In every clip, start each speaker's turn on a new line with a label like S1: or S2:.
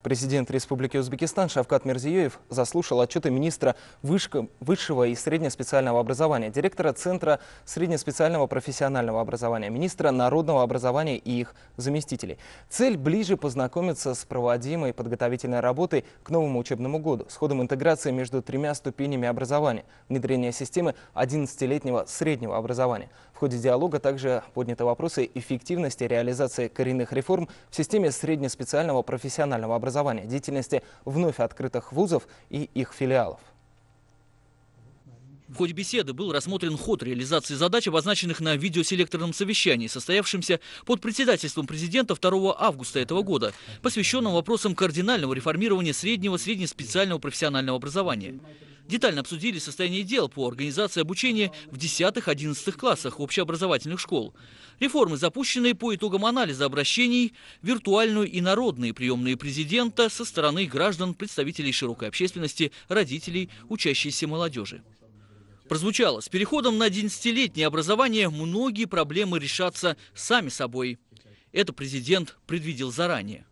S1: Президент Республики Узбекистан Шавкат Мирзиёев заслушал отчеты министра высшего и среднеспециального образования, директора Центра среднеспециального профессионального образования, министра народного образования и их заместителей. Цель – ближе познакомиться с проводимой подготовительной работой к новому учебному году, с ходом интеграции между тремя ступенями образования, внедрение системы 11-летнего среднего образования. В ходе диалога также подняты вопросы эффективности реализации коренных реформ в системе среднеспециального профессионального образования образования, деятельности вновь открытых вузов и их филиалов.
S2: В ходе беседы был рассмотрен ход реализации задач, обозначенных на видеоселекторном совещании, состоявшемся под председательством президента 2 августа этого года, посвященном вопросам кардинального реформирования среднего, среднеспециального профессионального образования. Детально обсудили состояние дел по организации обучения в 10-11 классах общеобразовательных школ. Реформы, запущенные по итогам анализа обращений, виртуальную и народные приемные президента со стороны граждан, представителей широкой общественности, родителей, учащейся молодежи. Прозвучало, с переходом на 11-летнее образование многие проблемы решатся сами собой. Это президент предвидел заранее.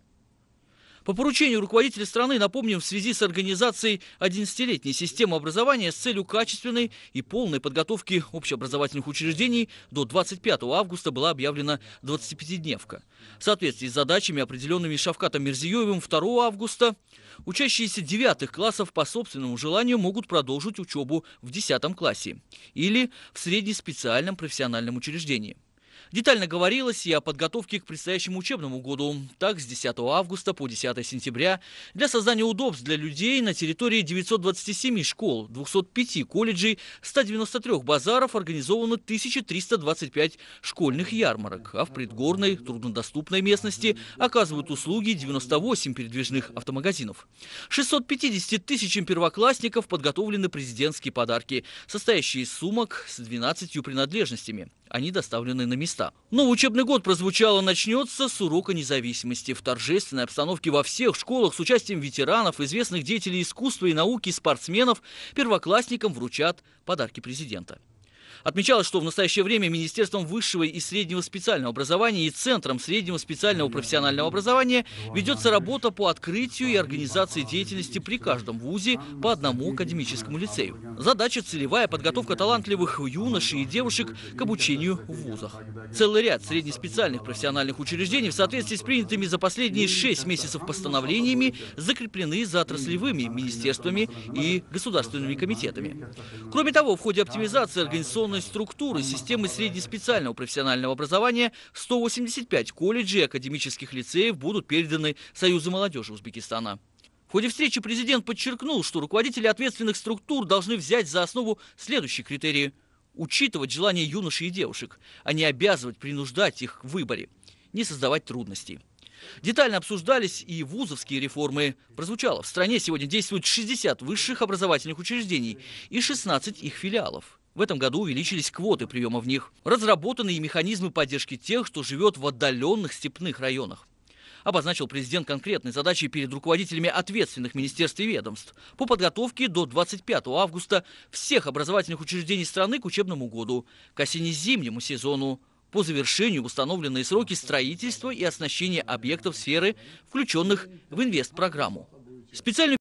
S2: По поручению руководителя страны, напомним, в связи с организацией 11-летней системы образования с целью качественной и полной подготовки общеобразовательных учреждений до 25 августа была объявлена 25-дневка. В соответствии с задачами, определенными Шавкатом Мерзиёевым 2 августа, учащиеся 9 классов по собственному желанию могут продолжить учебу в 10 классе или в среднеспециальном профессиональном учреждении. Детально говорилось и о подготовке к предстоящему учебному году. Так, с 10 августа по 10 сентября для создания удобств для людей на территории 927 школ, 205 колледжей, 193 базаров организовано 1325 школьных ярмарок, а в предгорной, труднодоступной местности оказывают услуги 98 передвижных автомагазинов. 650 тысячам первоклассников подготовлены президентские подарки, состоящие из сумок с 12 принадлежностями. Они доставлены на место места. Новый учебный год прозвучало «Начнется с урока независимости». В торжественной обстановке во всех школах с участием ветеранов, известных деятелей искусства и науки, спортсменов, первоклассникам вручат подарки президента. Отмечалось, что в настоящее время Министерством высшего и среднего специального образования и Центром среднего специального профессионального образования ведется работа по открытию и организации деятельности при каждом вузе по одному академическому лицею. Задача целевая – подготовка талантливых юношей и девушек к обучению в вузах. Целый ряд среднеспециальных профессиональных учреждений в соответствии с принятыми за последние шесть месяцев постановлениями закреплены за отраслевыми министерствами и государственными комитетами. Кроме того, в ходе оптимизации организационной реформированной структуры системы среднеспециального профессионального образования 185 колледжей и академических лицеев будут переданы Союзу молодежи Узбекистана. В ходе встречи президент подчеркнул, что руководители ответственных структур должны взять за основу следующие критерии. Учитывать желания юношей и девушек, а не обязывать принуждать их к выборе. Не создавать трудностей. Детально обсуждались и вузовские реформы. Прозвучало, в стране сегодня действуют 60 высших образовательных учреждений и 16 их филиалов. В этом году увеличились квоты приема в них. Разработаны и механизмы поддержки тех, кто живет в отдаленных степных районах обозначил президент конкретные задачи перед руководителями ответственных министерств и ведомств по подготовке до 25 августа всех образовательных учреждений страны к учебному году, к осенне-зимнему сезону, по завершению установленные сроки строительства и оснащения объектов сферы, включенных в инвестпрограмму. Специальную